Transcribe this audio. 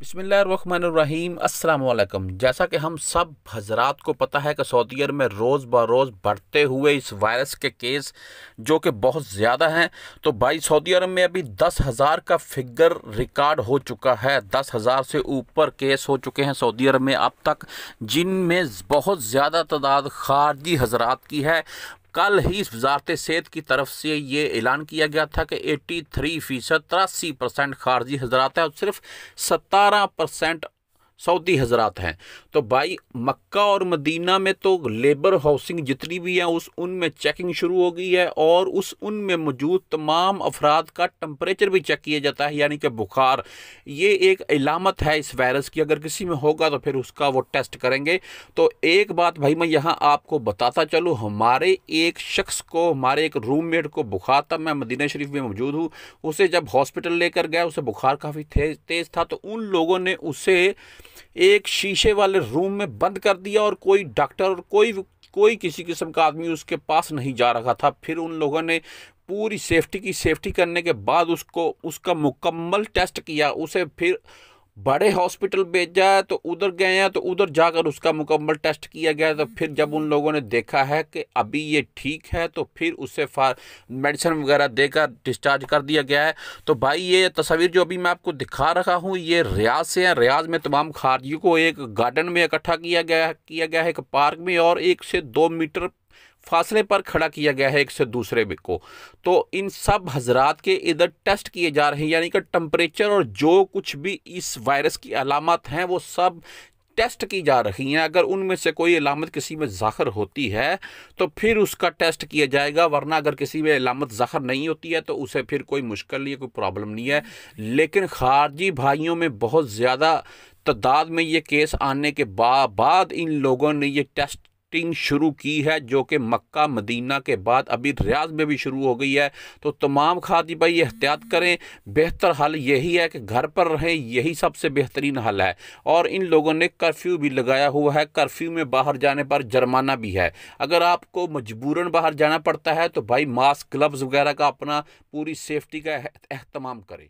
بسم اللہ الرحمن الرحیم السلام علیکم جیسا کہ ہم سب حضرات کو پتہ ہے کہ سعودی عرب میں روز بروز بڑھتے ہوئے اس وائرس کے کیس جو کہ بہت زیادہ ہیں تو بھائی سعودی عرب میں ابھی دس ہزار کا فگر ریکارڈ ہو چکا ہے دس ہزار سے اوپر کیس ہو چکے ہیں سعودی عرب میں اب تک جن میں بہت زیادہ تعداد خارجی حضرات کی ہے کل ہی وزارت صحت کی طرف سے یہ اعلان کیا گیا تھا کہ ایٹی تھری فیصد تراسی پرسینٹ خارجی حضرات ہیں اور صرف ستارہ پرسینٹ سعودی حضرات ہیں تو بھائی مکہ اور مدینہ میں تو لیبر ہاؤسنگ جتنی بھی ہیں اس ان میں چیکنگ شروع ہو گئی ہے اور اس ان میں موجود تمام افراد کا ٹمپریچر بھی چیک کیا جاتا ہے یعنی کہ بخار یہ ایک علامت ہے اس وائرس کی اگر کسی میں ہوگا تو پھر اس کا وہ ٹیسٹ کریں گے تو ایک بات بھائی میں یہاں آپ کو بتاتا چلوں ہمارے ایک شخص کو ہمارے ایک روم میٹ کو بخار تھا میں مدینہ شریف میں موجود ہوں اسے جب ہاسپٹل لے کر گیا اسے بخار کافی تیز تھا تو ان لوگوں نے اسے ایک شیشے والے روم میں بند کر دیا اور کوئی ڈاکٹر اور کوئی کوئی کسی قسم کا آدمی اس کے پاس نہیں جا رہا تھا پھر ان لوگوں نے پوری سیفٹی کی سیفٹی کرنے کے بعد اس کو اس کا مکمل ٹیسٹ کیا اسے پھر بڑے ہاسپٹل بھیجا ہے تو ادھر گئے ہیں تو ادھر جا کر اس کا مکمل ٹیسٹ کیا گیا ہے تو پھر جب ان لوگوں نے دیکھا ہے کہ ابھی یہ ٹھیک ہے تو پھر اسے میڈیسن وغیرہ دے کر ڈسچارج کر دیا گیا ہے تو بھائی یہ تصاویر جو ابھی میں آپ کو دکھا رہا ہوں یہ ریاض سے ہیں ریاض میں تمام خارجی کو ایک گارڈن میں اکٹھا کیا گیا کیا گیا ہے ایک پارک میں اور ایک سے دو میٹر فاصلے پر کھڑا کیا گیا ہے ایک سے دوسرے کو تو ان سب حضرات کے ادھر ٹیسٹ کیے جا رہے ہیں یعنی کہ ٹمپریچر اور جو کچھ بھی اس وائرس کی علامات ہیں وہ سب ٹیسٹ کی جا رہی ہیں اگر ان میں سے کوئی علامت کسی میں ظاہر ہوتی ہے تو پھر اس کا ٹیسٹ کیا جائے گا ورنہ اگر کسی میں علامت ظاہر نہیں ہوتی ہے تو اسے پھر کوئی مشکل نہیں ہے کوئی پرابلم نہیں ہے لیکن خارجی بھائیوں میں بہت زیادہ تعداد میں یہ کیس آنے کے بعد ان لوگوں نے یہ ٹیسٹ شروع کی ہے جو کہ مکہ مدینہ کے بعد ابھی ریاض میں بھی شروع ہو گئی ہے تو تمام خاتی بھائی احتیاط کریں بہتر حل یہی ہے کہ گھر پر رہیں یہی سب سے بہترین حل ہے اور ان لوگوں نے کرفیو بھی لگایا ہوا ہے کرفیو میں باہر جانے پر جرمانہ بھی ہے اگر آپ کو مجبوراً باہر جانا پڑتا ہے تو بھائی ماسک گلوز وغیرہ کا اپنا پوری سیفٹی کا اہتمام کریں